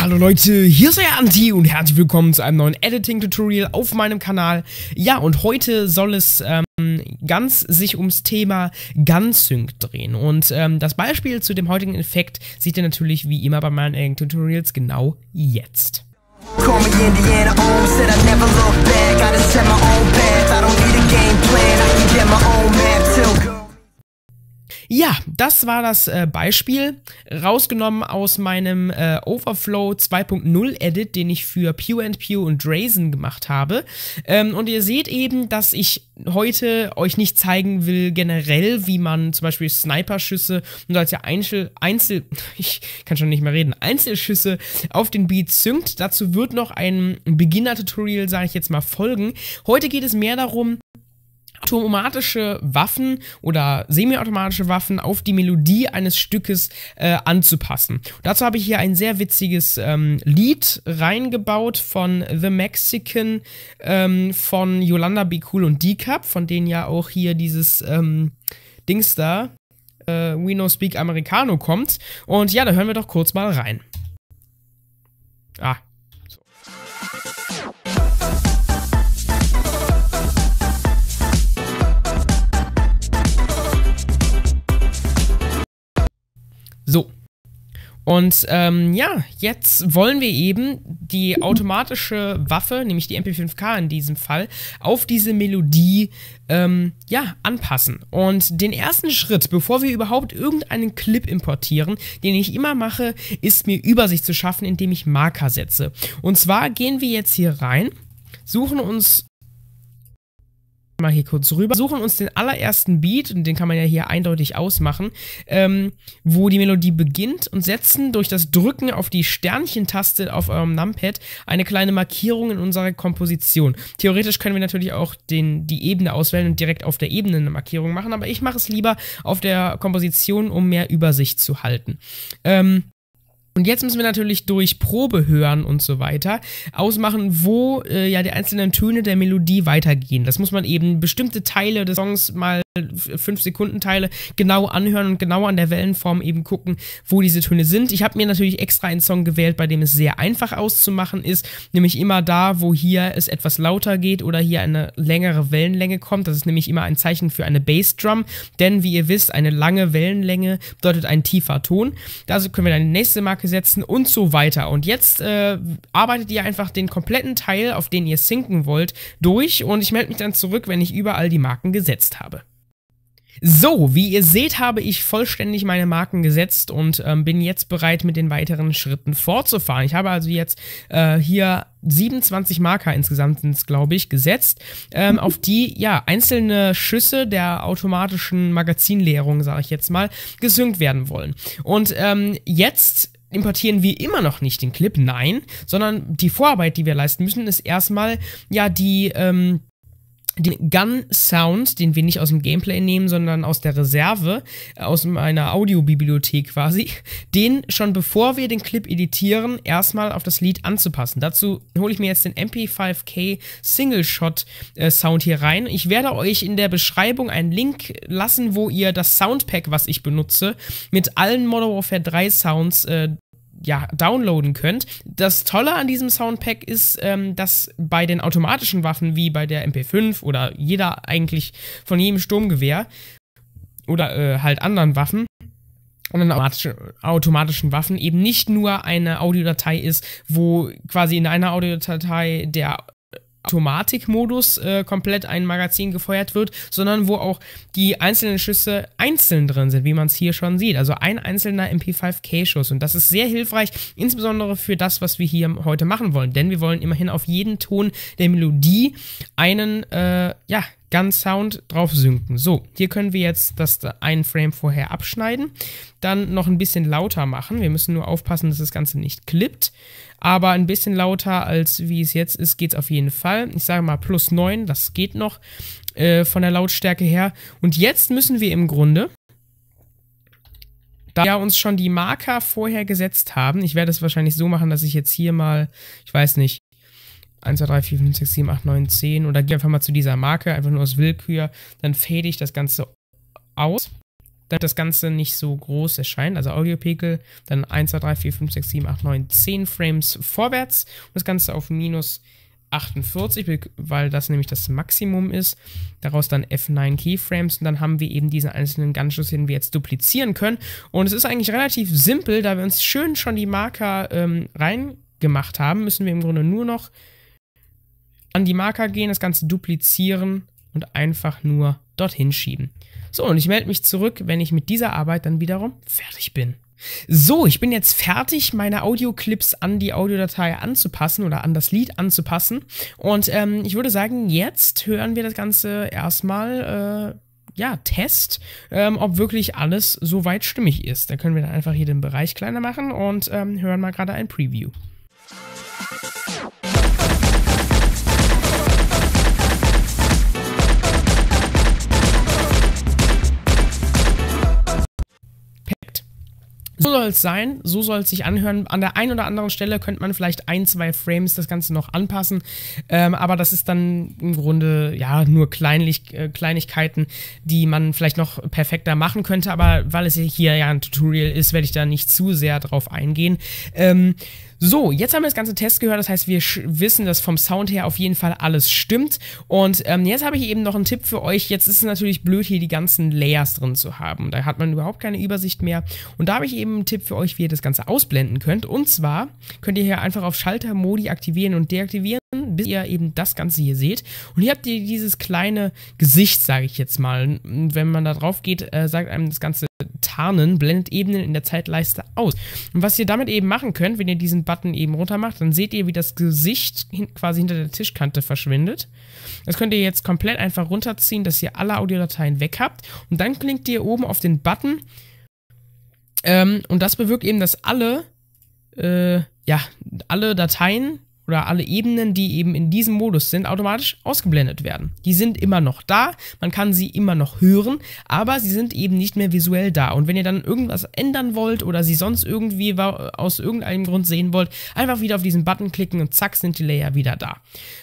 Hallo Leute, hier ist euer Anti und herzlich willkommen zu einem neuen Editing-Tutorial auf meinem Kanal. Ja, und heute soll es ähm, ganz sich ums Thema Gunsync drehen. Und ähm, das Beispiel zu dem heutigen Effekt seht ihr natürlich wie immer bei meinen Editing-Tutorials genau jetzt. Call me Indiana Holmes, said I never look back. I done set my own path. I don't need a game plan. I can get my own map till. Ja, das war das äh, Beispiel, rausgenommen aus meinem äh, Overflow 2.0 Edit, den ich für Pew Pew und Drazen gemacht habe. Ähm, und ihr seht eben, dass ich heute euch nicht zeigen will generell, wie man zum Beispiel Sniper-Schüsse und ja Einzel, Einzel, ich kann schon nicht mehr reden, Einzelschüsse auf den Beat synkt. Dazu wird noch ein Beginner-Tutorial, sage ich jetzt mal, folgen. Heute geht es mehr darum, automatische Waffen oder semiautomatische Waffen auf die Melodie eines Stückes äh, anzupassen. dazu habe ich hier ein sehr witziges ähm, Lied reingebaut von The Mexican, ähm, von Yolanda Be Cool und Decap, von denen ja auch hier dieses ähm, Dings da, äh, We No Speak Americano kommt. Und ja, da hören wir doch kurz mal rein. Ah, So. Und ähm, ja, jetzt wollen wir eben die automatische Waffe, nämlich die MP5K in diesem Fall, auf diese Melodie ähm, ja, anpassen. Und den ersten Schritt, bevor wir überhaupt irgendeinen Clip importieren, den ich immer mache, ist mir Übersicht zu schaffen, indem ich Marker setze. Und zwar gehen wir jetzt hier rein, suchen uns mal hier kurz rüber, suchen uns den allerersten Beat, und den kann man ja hier eindeutig ausmachen, ähm, wo die Melodie beginnt und setzen durch das Drücken auf die Sternchentaste auf eurem Numpad eine kleine Markierung in unserer Komposition. Theoretisch können wir natürlich auch den, die Ebene auswählen und direkt auf der Ebene eine Markierung machen, aber ich mache es lieber auf der Komposition, um mehr Übersicht zu halten. Ähm, und jetzt müssen wir natürlich durch Probe hören und so weiter ausmachen, wo äh, ja die einzelnen Töne der Melodie weitergehen. Das muss man eben bestimmte Teile des Songs mal 5-Sekunden-Teile äh, genau anhören und genau an der Wellenform eben gucken, wo diese Töne sind. Ich habe mir natürlich extra einen Song gewählt, bei dem es sehr einfach auszumachen ist, nämlich immer da, wo hier es etwas lauter geht oder hier eine längere Wellenlänge kommt. Das ist nämlich immer ein Zeichen für eine Bassdrum, denn wie ihr wisst, eine lange Wellenlänge bedeutet ein tiefer Ton. Also können wir dann die nächste Marke setzen und so weiter. Und jetzt äh, arbeitet ihr einfach den kompletten Teil, auf den ihr sinken wollt, durch und ich melde mich dann zurück, wenn ich überall die Marken gesetzt habe. So, wie ihr seht, habe ich vollständig meine Marken gesetzt und ähm, bin jetzt bereit, mit den weiteren Schritten fortzufahren. Ich habe also jetzt äh, hier 27 Marker insgesamt glaube ich, gesetzt, ähm, auf die ja einzelne Schüsse der automatischen Magazinleerung, sage ich jetzt mal, gesynkt werden wollen. Und ähm, jetzt importieren wir immer noch nicht den Clip, nein, sondern die Vorarbeit, die wir leisten müssen, ist erstmal ja die ähm, den Gun-Sound, den wir nicht aus dem Gameplay nehmen, sondern aus der Reserve, äh, aus meiner Audiobibliothek quasi, den schon bevor wir den Clip editieren, erstmal auf das Lied anzupassen. Dazu hole ich mir jetzt den MP5K Single Shot äh, Sound hier rein. Ich werde euch in der Beschreibung einen Link lassen, wo ihr das Soundpack, was ich benutze, mit allen Modern Warfare 3 Sounds äh, ja, downloaden könnt. Das Tolle an diesem Soundpack ist, ähm, dass bei den automatischen Waffen wie bei der MP5 oder jeder eigentlich von jedem Sturmgewehr oder äh, halt anderen Waffen und an automatischen, automatischen Waffen eben nicht nur eine Audiodatei ist, wo quasi in einer Audiodatei der Automatikmodus äh, komplett ein Magazin gefeuert wird, sondern wo auch die einzelnen Schüsse einzeln drin sind, wie man es hier schon sieht. Also ein einzelner MP5K-Schuss. Und das ist sehr hilfreich, insbesondere für das, was wir hier heute machen wollen. Denn wir wollen immerhin auf jeden Ton der Melodie einen, äh, ja, Gun-Sound drauf sinken. So, hier können wir jetzt das einen Frame vorher abschneiden, dann noch ein bisschen lauter machen. Wir müssen nur aufpassen, dass das Ganze nicht klippt aber ein bisschen lauter als wie es jetzt ist, geht es auf jeden Fall. Ich sage mal plus 9, das geht noch äh, von der Lautstärke her. Und jetzt müssen wir im Grunde, da wir uns schon die Marker vorher gesetzt haben, ich werde es wahrscheinlich so machen, dass ich jetzt hier mal, ich weiß nicht, 1, 2, 3, 4, 5, 6, 7, 8, 9, 10 oder gehe einfach mal zu dieser Marke, einfach nur aus Willkür, dann fade ich das Ganze aus damit das Ganze nicht so groß erscheint. Also audio dann 1, 2, 3, 4, 5, 6, 7, 8, 9, 10 Frames vorwärts und das Ganze auf minus 48, weil das nämlich das Maximum ist. Daraus dann F9 Keyframes und dann haben wir eben diesen einzelnen Ganzschuss, den wir jetzt duplizieren können. Und es ist eigentlich relativ simpel, da wir uns schön schon die Marker ähm, reingemacht haben, müssen wir im Grunde nur noch an die Marker gehen, das Ganze duplizieren und einfach nur dorthin schieben. So, und ich melde mich zurück, wenn ich mit dieser Arbeit dann wiederum fertig bin. So, ich bin jetzt fertig, meine Audioclips an die Audiodatei anzupassen oder an das Lied anzupassen. Und ähm, ich würde sagen, jetzt hören wir das Ganze erstmal. Äh, ja, Test, ähm, ob wirklich alles so weit stimmig ist. Da können wir dann einfach hier den Bereich kleiner machen und ähm, hören mal gerade ein Preview. So soll es sein, so soll es sich anhören. An der einen oder anderen Stelle könnte man vielleicht ein, zwei Frames das Ganze noch anpassen, ähm, aber das ist dann im Grunde ja nur Kleinlich äh, Kleinigkeiten, die man vielleicht noch perfekter machen könnte, aber weil es hier ja ein Tutorial ist, werde ich da nicht zu sehr drauf eingehen. Ähm, so, jetzt haben wir das ganze Test gehört, das heißt, wir wissen, dass vom Sound her auf jeden Fall alles stimmt. Und ähm, jetzt habe ich eben noch einen Tipp für euch. Jetzt ist es natürlich blöd, hier die ganzen Layers drin zu haben. Da hat man überhaupt keine Übersicht mehr. Und da habe ich eben einen Tipp für euch, wie ihr das Ganze ausblenden könnt. Und zwar könnt ihr hier einfach auf Schalter, Modi aktivieren und deaktivieren bis ihr eben das Ganze hier seht. Und hier habt ihr dieses kleine Gesicht, sage ich jetzt mal. Und Wenn man da drauf geht, äh, sagt einem das Ganze Tarnen blendet Ebenen in der Zeitleiste aus. Und was ihr damit eben machen könnt, wenn ihr diesen Button eben runter macht, dann seht ihr, wie das Gesicht hin quasi hinter der Tischkante verschwindet. Das könnt ihr jetzt komplett einfach runterziehen, dass ihr alle Audiodateien weg habt. Und dann klickt ihr oben auf den Button. Ähm, und das bewirkt eben, dass alle, äh, ja, alle Dateien oder alle Ebenen, die eben in diesem Modus sind, automatisch ausgeblendet werden. Die sind immer noch da, man kann sie immer noch hören, aber sie sind eben nicht mehr visuell da. Und wenn ihr dann irgendwas ändern wollt oder sie sonst irgendwie aus irgendeinem Grund sehen wollt, einfach wieder auf diesen Button klicken und zack sind die Layer wieder da.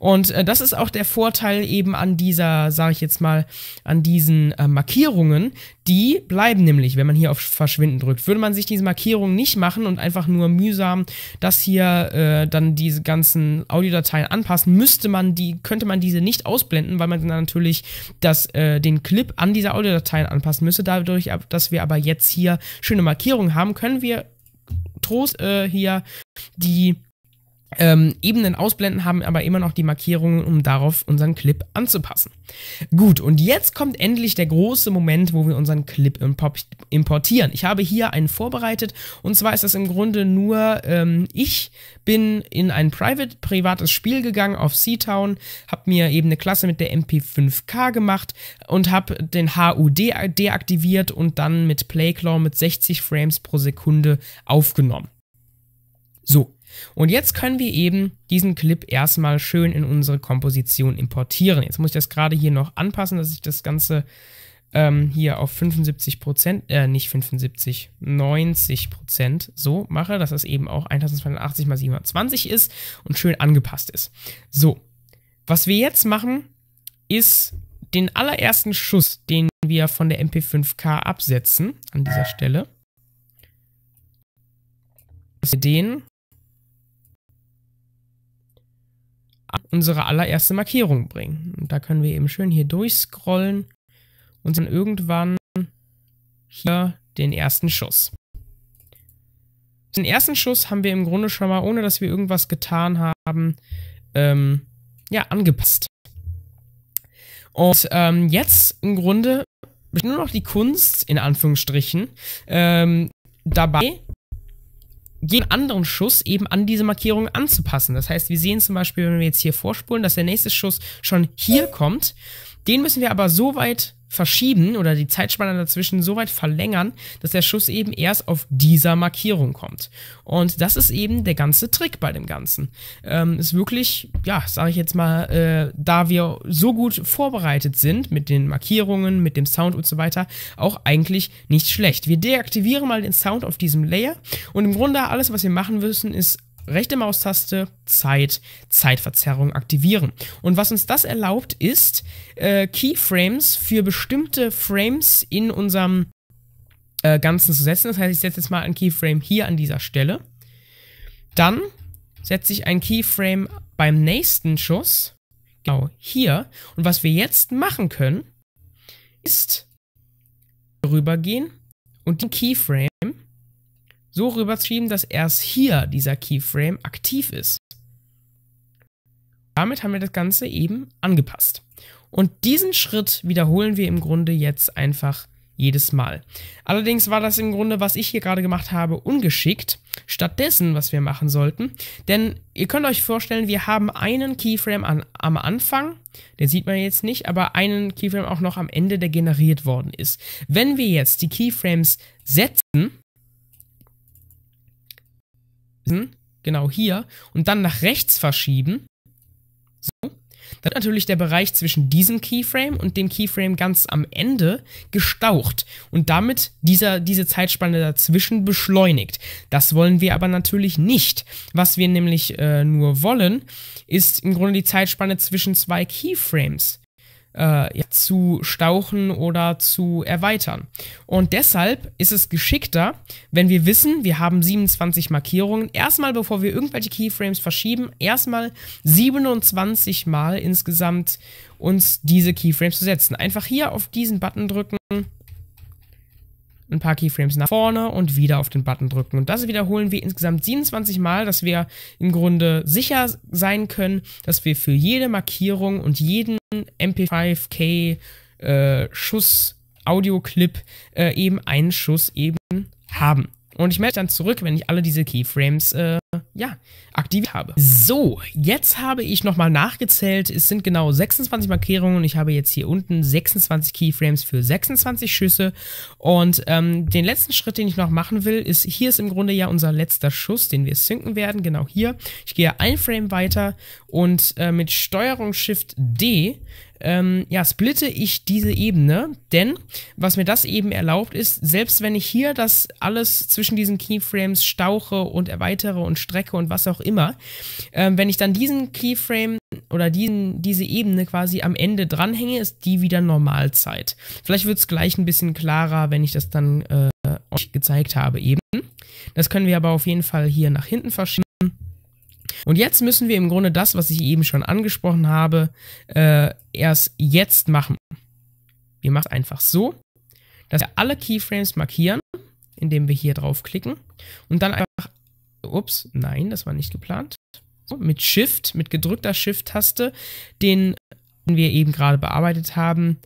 Und äh, das ist auch der Vorteil eben an dieser, sage ich jetzt mal, an diesen äh, Markierungen, die bleiben nämlich, wenn man hier auf Verschwinden drückt. Würde man sich diese Markierung nicht machen und einfach nur mühsam das hier äh, dann diese ganze ganzen Audiodateien anpassen, müsste man die, könnte man diese nicht ausblenden, weil man dann natürlich das, äh, den Clip an diese Audiodateien anpassen müsste. Dadurch, dass wir aber jetzt hier schöne Markierungen haben, können wir Trost äh, hier die ähm, Ebenen ausblenden haben aber immer noch die Markierungen, um darauf unseren Clip anzupassen. Gut, und jetzt kommt endlich der große Moment, wo wir unseren Clip importieren. Ich habe hier einen vorbereitet und zwar ist das im Grunde nur, ähm, ich bin in ein private, privates Spiel gegangen auf Seatown, habe mir eben eine Klasse mit der MP5K gemacht und habe den HUD deaktiviert und dann mit Playclaw mit 60 Frames pro Sekunde aufgenommen. So, und jetzt können wir eben diesen Clip erstmal schön in unsere Komposition importieren. Jetzt muss ich das gerade hier noch anpassen, dass ich das Ganze ähm, hier auf 75 äh, nicht 75, 90 so mache, dass das eben auch 1280 mal 720 ist und schön angepasst ist. So, was wir jetzt machen, ist den allerersten Schuss, den wir von der MP5K absetzen, an dieser Stelle, dass wir den unsere allererste Markierung bringen. Und da können wir eben schön hier durchscrollen und dann irgendwann hier den ersten Schuss. Den ersten Schuss haben wir im Grunde schon mal, ohne dass wir irgendwas getan haben, ähm, ja, angepasst. Und ähm, jetzt im Grunde nur noch die Kunst, in Anführungsstrichen, ähm, dabei jeden anderen Schuss eben an diese Markierung anzupassen. Das heißt, wir sehen zum Beispiel, wenn wir jetzt hier vorspulen, dass der nächste Schuss schon hier kommt den müssen wir aber so weit verschieben oder die Zeitspanne dazwischen so weit verlängern, dass der Schuss eben erst auf dieser Markierung kommt. Und das ist eben der ganze Trick bei dem Ganzen. Ähm, ist wirklich, ja, sage ich jetzt mal, äh, da wir so gut vorbereitet sind mit den Markierungen, mit dem Sound und so weiter, auch eigentlich nicht schlecht. Wir deaktivieren mal den Sound auf diesem Layer und im Grunde alles, was wir machen müssen, ist rechte Maustaste Zeit, Zeitverzerrung aktivieren. Und was uns das erlaubt, ist äh, Keyframes für bestimmte Frames in unserem äh, Ganzen zu setzen. Das heißt, ich setze jetzt mal ein Keyframe hier an dieser Stelle. Dann setze ich ein Keyframe beim nächsten Schuss. Genau, hier. Und was wir jetzt machen können, ist rübergehen und den Keyframe so rüberschieben, dass erst hier dieser Keyframe aktiv ist. Damit haben wir das Ganze eben angepasst. Und diesen Schritt wiederholen wir im Grunde jetzt einfach jedes Mal. Allerdings war das im Grunde, was ich hier gerade gemacht habe, ungeschickt. Stattdessen, was wir machen sollten, denn ihr könnt euch vorstellen, wir haben einen Keyframe an, am Anfang, den sieht man jetzt nicht, aber einen Keyframe auch noch am Ende, der generiert worden ist. Wenn wir jetzt die Keyframes setzen, hm? genau hier, und dann nach rechts verschieben, so, dann wird natürlich der Bereich zwischen diesem Keyframe und dem Keyframe ganz am Ende gestaucht und damit dieser, diese Zeitspanne dazwischen beschleunigt. Das wollen wir aber natürlich nicht. Was wir nämlich äh, nur wollen, ist im Grunde die Zeitspanne zwischen zwei Keyframes äh, ja, zu stauchen oder zu erweitern. Und deshalb ist es geschickter, wenn wir wissen, wir haben 27 Markierungen, erstmal bevor wir irgendwelche Keyframes verschieben, erstmal 27 Mal insgesamt uns diese Keyframes zu setzen. Einfach hier auf diesen Button drücken ein paar Keyframes nach vorne und wieder auf den Button drücken. Und das wiederholen wir insgesamt 27 Mal, dass wir im Grunde sicher sein können, dass wir für jede Markierung und jeden MP5K äh, Schuss Audio-Clip äh, eben einen Schuss eben haben. Und ich melde dann zurück, wenn ich alle diese Keyframes äh, ja, aktiv habe. So, jetzt habe ich nochmal nachgezählt. Es sind genau 26 Markierungen. Ich habe jetzt hier unten 26 Keyframes für 26 Schüsse. Und ähm, den letzten Schritt, den ich noch machen will, ist, hier ist im Grunde ja unser letzter Schuss, den wir sinken werden. Genau hier. Ich gehe ein Frame weiter und äh, mit Steuerung Shift D ähm, ja, splitte ich diese Ebene, denn was mir das eben erlaubt ist, selbst wenn ich hier das alles zwischen diesen Keyframes stauche und erweitere und strecke und was auch immer, ähm, wenn ich dann diesen Keyframe oder diesen, diese Ebene quasi am Ende dranhänge, ist die wieder Normalzeit. Vielleicht wird es gleich ein bisschen klarer, wenn ich das dann äh, euch gezeigt habe eben. Das können wir aber auf jeden Fall hier nach hinten verschieben. Und jetzt müssen wir im Grunde das, was ich eben schon angesprochen habe, äh, erst jetzt machen. Wir machen es einfach so, dass wir alle Keyframes markieren, indem wir hier draufklicken und dann einfach, ups, nein, das war nicht geplant, so, mit Shift, mit gedrückter Shift-Taste, den wir eben gerade bearbeitet haben,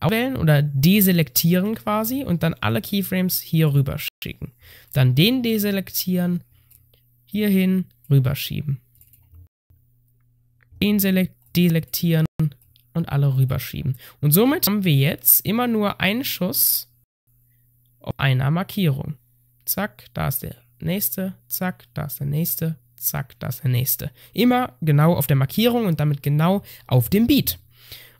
auswählen oder deselektieren quasi und dann alle Keyframes hier rüber schicken. Dann den deselektieren, hierhin, rüberschieben. Den selekt deselektieren und alle rüberschieben. Und somit haben wir jetzt immer nur einen Schuss auf einer Markierung. Zack, da ist der nächste, zack, da ist der nächste, zack, da ist der nächste. Immer genau auf der Markierung und damit genau auf dem Beat.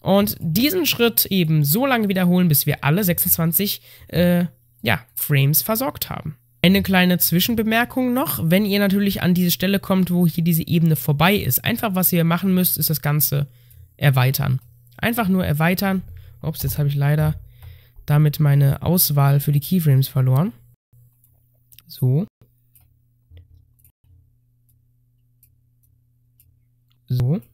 Und diesen Schritt eben so lange wiederholen, bis wir alle 26 äh, ja, Frames versorgt haben. Eine kleine Zwischenbemerkung noch, wenn ihr natürlich an diese Stelle kommt, wo hier diese Ebene vorbei ist. Einfach, was ihr machen müsst, ist das Ganze erweitern. Einfach nur erweitern. Ups, jetzt habe ich leider damit meine Auswahl für die Keyframes verloren. So. So. Und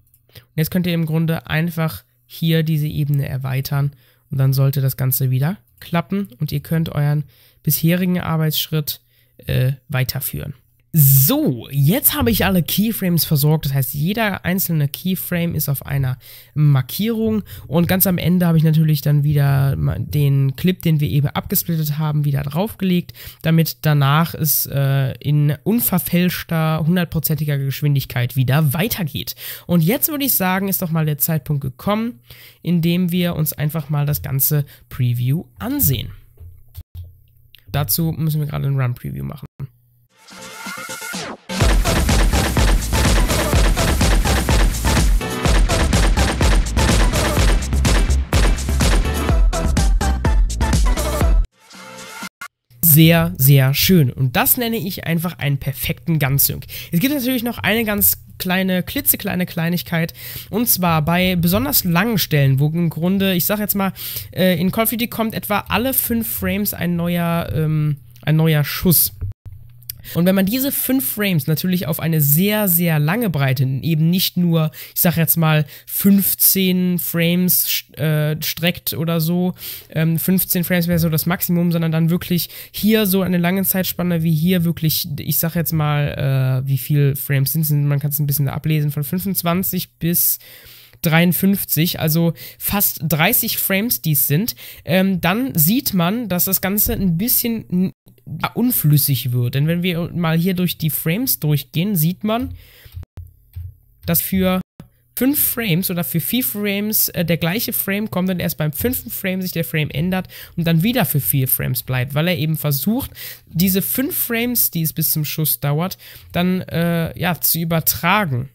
jetzt könnt ihr im Grunde einfach hier diese Ebene erweitern und dann sollte das Ganze wieder klappen und ihr könnt euren bisherigen Arbeitsschritt äh, weiterführen. So, jetzt habe ich alle Keyframes versorgt. Das heißt, jeder einzelne Keyframe ist auf einer Markierung. Und ganz am Ende habe ich natürlich dann wieder den Clip, den wir eben abgesplittet haben, wieder draufgelegt, damit danach es äh, in unverfälschter, hundertprozentiger Geschwindigkeit wieder weitergeht. Und jetzt würde ich sagen, ist doch mal der Zeitpunkt gekommen, in dem wir uns einfach mal das ganze Preview ansehen. Dazu müssen wir gerade ein Run-Preview machen. sehr, sehr schön. Und das nenne ich einfach einen perfekten Ganzsync. Es gibt natürlich noch eine ganz kleine, klitzekleine Kleinigkeit. Und zwar bei besonders langen Stellen, wo im Grunde, ich sag jetzt mal, äh, in Call of Duty kommt etwa alle fünf Frames ein neuer, ähm, ein neuer Schuss. Und wenn man diese fünf Frames natürlich auf eine sehr, sehr lange Breite, eben nicht nur, ich sag jetzt mal, 15 Frames äh, streckt oder so, ähm, 15 Frames wäre so das Maximum, sondern dann wirklich hier so eine lange Zeitspanne wie hier wirklich, ich sag jetzt mal, äh, wie viel Frames sind es, man kann es ein bisschen ablesen, von 25 bis 53, also fast 30 Frames die es sind, ähm, dann sieht man, dass das Ganze ein bisschen unflüssig wird. Denn wenn wir mal hier durch die Frames durchgehen, sieht man, dass für fünf Frames oder für vier Frames äh, der gleiche Frame kommt und erst beim fünften Frame sich der Frame ändert und dann wieder für vier Frames bleibt, weil er eben versucht, diese fünf Frames, die es bis zum Schuss dauert, dann äh, ja zu übertragen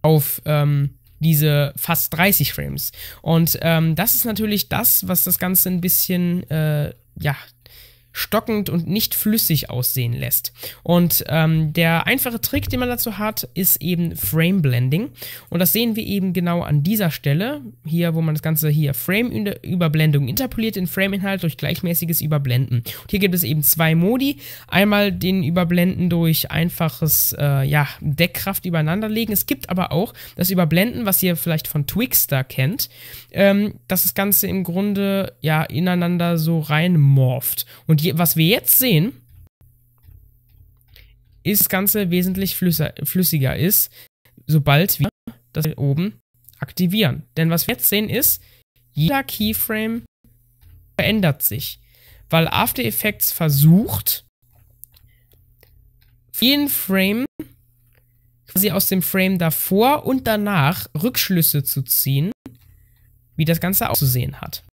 auf ähm, diese fast 30 Frames. Und ähm, das ist natürlich das, was das Ganze ein bisschen äh, ja stockend und nicht flüssig aussehen lässt. Und ähm, der einfache Trick, den man dazu hat, ist eben Frame Blending. Und das sehen wir eben genau an dieser Stelle, hier, wo man das Ganze hier Frame-Überblendung interpoliert, in Frame-Inhalt durch gleichmäßiges Überblenden. Und hier gibt es eben zwei Modi. Einmal den Überblenden durch einfaches äh, ja, Deckkraft übereinanderlegen. Es gibt aber auch das Überblenden, was ihr vielleicht von Twixter kennt, ähm, dass das Ganze im Grunde ja ineinander so reinmorpht. Und je, was wir jetzt sehen, ist das Ganze wesentlich flüssiger, flüssiger ist, sobald wir das hier oben aktivieren. Denn was wir jetzt sehen ist, jeder Keyframe verändert sich, weil After Effects versucht, jeden Frame quasi aus dem Frame davor und danach Rückschlüsse zu ziehen, wie das Ganze auszusehen hat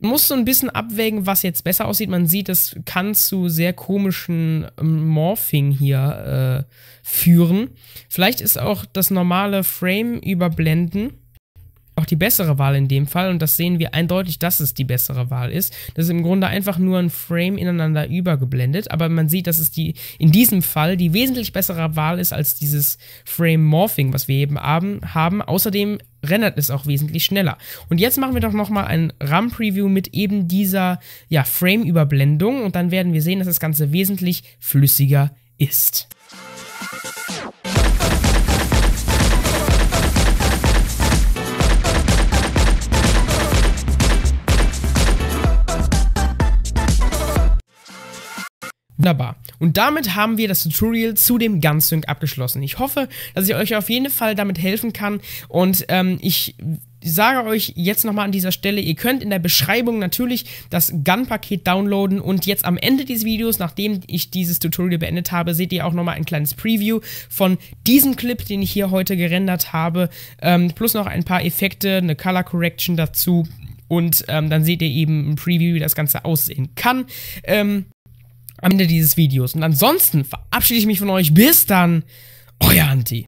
muss so ein bisschen abwägen, was jetzt besser aussieht. Man sieht, es kann zu sehr komischen ähm, Morphing hier äh, führen. Vielleicht ist auch das normale Frame überblenden auch die bessere Wahl in dem Fall und das sehen wir eindeutig, dass es die bessere Wahl ist. Das ist im Grunde einfach nur ein Frame ineinander übergeblendet, aber man sieht, dass es die in diesem Fall die wesentlich bessere Wahl ist als dieses Frame Morphing, was wir eben haben. Außerdem rendert es auch wesentlich schneller. Und jetzt machen wir doch nochmal ein RAM-Preview mit eben dieser ja, Frame-Überblendung und dann werden wir sehen, dass das Ganze wesentlich flüssiger ist. Wunderbar. Und damit haben wir das Tutorial zu dem GunSync abgeschlossen. Ich hoffe, dass ich euch auf jeden Fall damit helfen kann und ähm, ich sage euch jetzt nochmal an dieser Stelle, ihr könnt in der Beschreibung natürlich das Gun-Paket downloaden und jetzt am Ende dieses Videos, nachdem ich dieses Tutorial beendet habe, seht ihr auch nochmal ein kleines Preview von diesem Clip, den ich hier heute gerendert habe, ähm, plus noch ein paar Effekte, eine Color Correction dazu und ähm, dann seht ihr eben ein Preview, wie das Ganze aussehen kann. Ähm, am Ende dieses Videos. Und ansonsten verabschiede ich mich von euch. Bis dann, euer Anti.